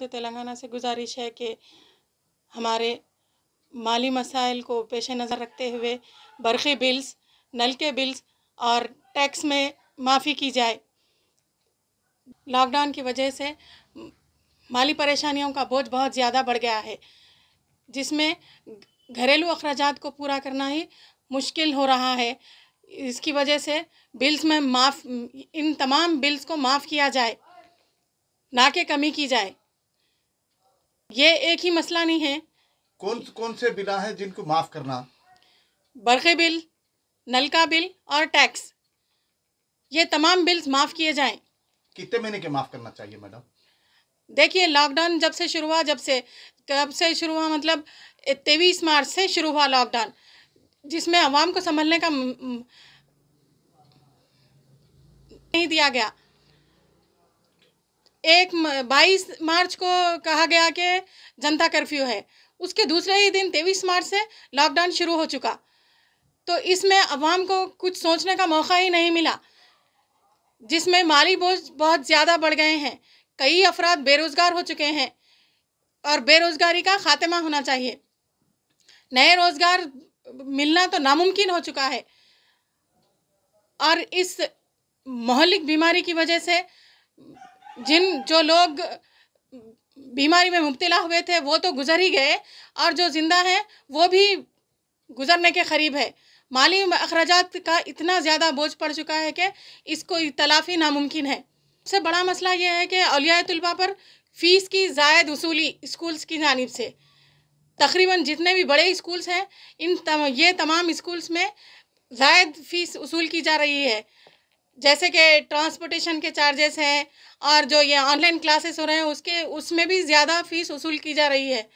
तो तेलंगाना से गुजारिश है कि हमारे माली मसाइल को पेश नज़र रखते हुए बर्फ़ी बिल्स नल के बिल्स और टैक्स में माफ़ी की जाए लॉकडाउन की वजह से माली परेशानियों का बोझ बहुत ज़्यादा बढ़ गया है जिसमें घरेलू अखराज को पूरा करना ही मुश्किल हो रहा है इसकी वजह से बिल्स में माफ़ इन तमाम बिल्स को माफ़ किया जाए ना के कमी की जाए ये एक ही मसला नहीं है कौन कौन से बिल है जिनको माफ़ करना बरखे बिल नल का बिल और टैक्स ये तमाम बिल्स माफ़ किए जाएं कितने महीने के माफ़ करना चाहिए मैडम देखिए लॉकडाउन जब से शुरू हुआ जब से कब से शुरू हुआ मतलब तेईस मार्च से शुरू हुआ लॉकडाउन जिसमें आवाम को संभलने का नहीं दिया गया एक बाईस मार्च को कहा गया कि जनता कर्फ्यू है उसके दूसरे ही दिन तेईस मार्च से लॉकडाउन शुरू हो चुका तो इसमें अवाम को कुछ सोचने का मौका ही नहीं मिला जिसमें माली बोझ बहुत ज़्यादा बढ़ गए हैं कई अफराद बेरोज़गार हो चुके हैं और बेरोज़गारी का खात्मा होना चाहिए नए रोज़गार मिलना तो नामुमकिन हो चुका है और इस मौलिक बीमारी की वजह से जिन जो लोग बीमारी में मुबतला हुए थे वो तो गुजर ही गए और जो ज़िंदा हैं वो भी गुजरने के करीब है माली अखराज का इतना ज़्यादा बोझ पड़ चुका है कि इसको तलाफी नामुमकिन है सबसे बड़ा मसला यह है कि अलिया तलबा पर फ़ीस की जायद वसूली स्कूल्स की जानब से तकरीबन जितने भी बड़े स्कूल्स हैं इन तम, ये तमाम स्कूल्स में जायद फ़ीस वसूल की जा रही है जैसे कि ट्रांसपोर्टेशन के चार्जेस हैं और जो ये ऑनलाइन क्लासेस हो रहे हैं उसके उसमें भी ज़्यादा फ़ीस वसूल की जा रही है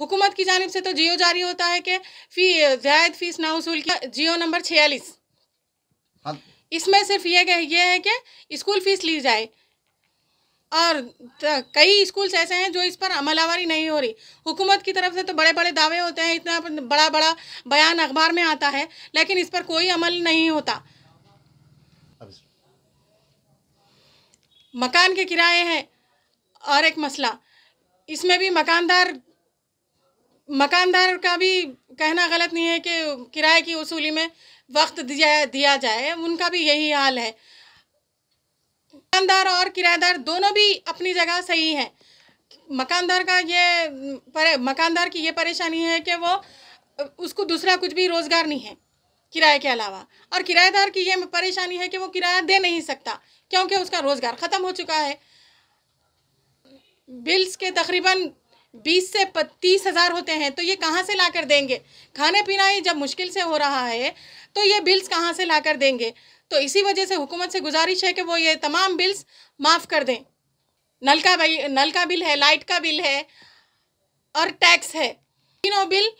हुकूमत की जानब से तो जियो जारी होता है कि फ़ी जायद फ़ीस ना वसूल किया जियो नंबर छियालीस हाँ। इसमें सिर्फ ये ये है कि स्कूल फ़ीस ली जाए और कई स्कूल्स ऐसे हैं जो इस पर अमलावारी नहीं हो रही हुकूमत की तरफ से तो बड़े बड़े दावे होते हैं इतना बड़ा बड़ा बयान अखबार में आता है लेकिन इस पर कोई अमल नहीं होता मकान के किराए हैं और एक मसला इसमें भी मकानदार मकानदार का भी कहना गलत नहीं है कि किराए की वसूली में वक्त दिया दिया जाए उनका भी यही हाल है मकानदार और किराएदार दोनों भी अपनी जगह सही हैं मकानदार का ये मकानदार की ये परेशानी है कि वो उसको दूसरा कुछ भी रोज़गार नहीं है किराए के अलावा और किराएदार की ये परेशानी है कि वो किराया दे नहीं सकता क्योंकि उसका रोज़गार ख़त्म हो चुका है बिल्स के तकरीबन बीस से तीस हज़ार होते हैं तो ये कहाँ से ला कर देंगे खाने पीना ही जब मुश्किल से हो रहा है तो ये बिल्स कहाँ से लाकर देंगे तो इसी वजह से हुकूमत से गुजारिश है कि वो ये तमाम बिल्स माफ़ कर दें नल का भाई नल का बिल है लाइट का बिल है और टैक्स है तीनों बिल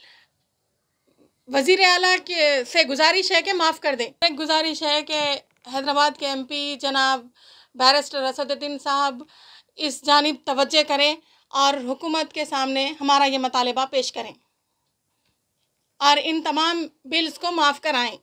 वजीर अला के से गुजारिश है कि माफ़ कर दें गुजारिश है कि हैदराबाद के एमपी जनाब बैरिस्टर असदुद्दीन साहब इस जानब तो करें और हुकूमत के सामने हमारा ये मतालबा पेश करें और इन तमाम बिल्स को माफ़ कराएँ